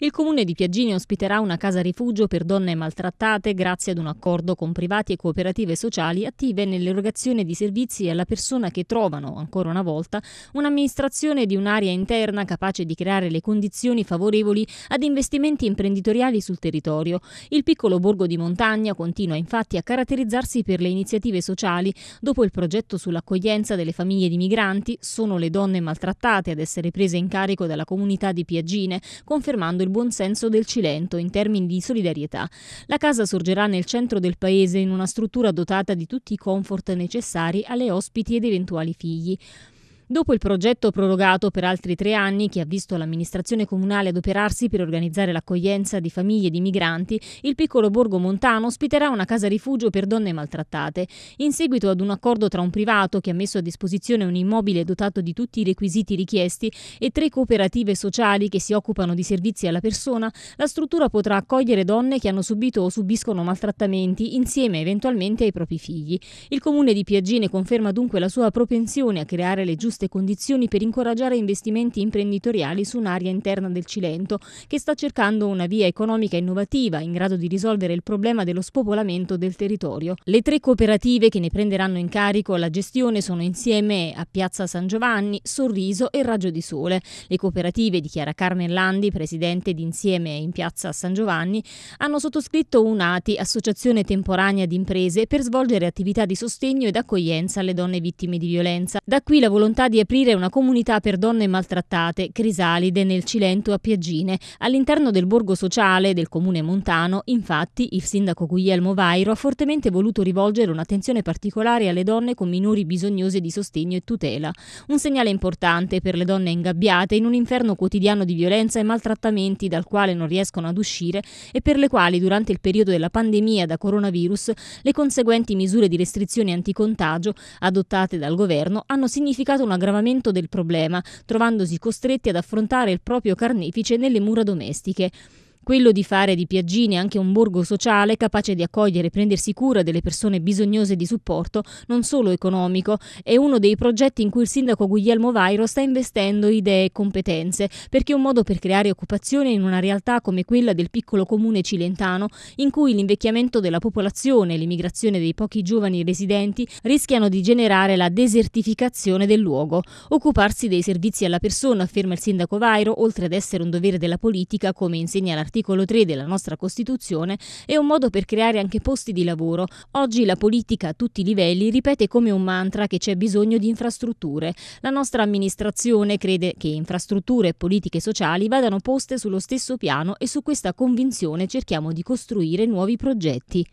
Il comune di Piaggini ospiterà una casa rifugio per donne maltrattate grazie ad un accordo con privati e cooperative sociali attive nell'erogazione di servizi alla persona che trovano, ancora una volta, un'amministrazione di un'area interna capace di creare le condizioni favorevoli ad investimenti imprenditoriali sul territorio. Il piccolo borgo di montagna continua infatti a caratterizzarsi per le iniziative sociali. Dopo il progetto sull'accoglienza delle famiglie di migranti, sono le donne maltrattate ad essere prese in carico dalla comunità di Piaggine, confermando il il buon senso del Cilento in termini di solidarietà. La casa sorgerà nel centro del paese in una struttura dotata di tutti i comfort necessari alle ospiti ed eventuali figli. Dopo il progetto prorogato per altri tre anni, che ha visto l'amministrazione comunale adoperarsi per organizzare l'accoglienza di famiglie di migranti, il piccolo borgo montano ospiterà una casa rifugio per donne maltrattate. In seguito ad un accordo tra un privato che ha messo a disposizione un immobile dotato di tutti i requisiti richiesti e tre cooperative sociali che si occupano di servizi alla persona, la struttura potrà accogliere donne che hanno subito o subiscono maltrattamenti insieme eventualmente ai propri figli. Il comune di Piaggine conferma dunque la sua propensione a creare le giuste giuste condizioni per incoraggiare investimenti imprenditoriali su un'area interna del Cilento, che sta cercando una via economica innovativa in grado di risolvere il problema dello spopolamento del territorio. Le tre cooperative che ne prenderanno in carico la gestione sono insieme a Piazza San Giovanni, Sorriso e Raggio di Sole. Le cooperative dichiara Carmen Landi, presidente di Insieme in Piazza San Giovanni, hanno sottoscritto un'ATI, Associazione Temporanea di Imprese, per svolgere attività di sostegno ed accoglienza alle donne vittime di violenza. Da qui la volontà di aprire una comunità per donne maltrattate, Crisalide, nel Cilento a Piaggine. All'interno del borgo sociale del comune montano, infatti, il sindaco Guglielmo Vairo ha fortemente voluto rivolgere un'attenzione particolare alle donne con minori bisognose di sostegno e tutela. Un segnale importante per le donne ingabbiate in un inferno quotidiano di violenza e maltrattamenti dal quale non riescono ad uscire e per le quali durante il periodo della pandemia da coronavirus le conseguenti misure di restrizione anticontagio adottate dal governo hanno significato una aggravamento del problema, trovandosi costretti ad affrontare il proprio carnefice nelle mura domestiche. Quello di fare di Piaggini anche un borgo sociale capace di accogliere e prendersi cura delle persone bisognose di supporto, non solo economico, è uno dei progetti in cui il sindaco Guglielmo Vairo sta investendo idee e competenze, perché è un modo per creare occupazione in una realtà come quella del piccolo comune cilentano, in cui l'invecchiamento della popolazione e l'immigrazione dei pochi giovani residenti rischiano di generare la desertificazione del luogo. Occuparsi dei servizi alla persona, afferma il sindaco Vairo, oltre ad essere un dovere della politica, come insegna l'articolo l'articolo 3 della nostra Costituzione, è un modo per creare anche posti di lavoro. Oggi la politica a tutti i livelli ripete come un mantra che c'è bisogno di infrastrutture. La nostra amministrazione crede che infrastrutture e politiche sociali vadano poste sullo stesso piano e su questa convinzione cerchiamo di costruire nuovi progetti.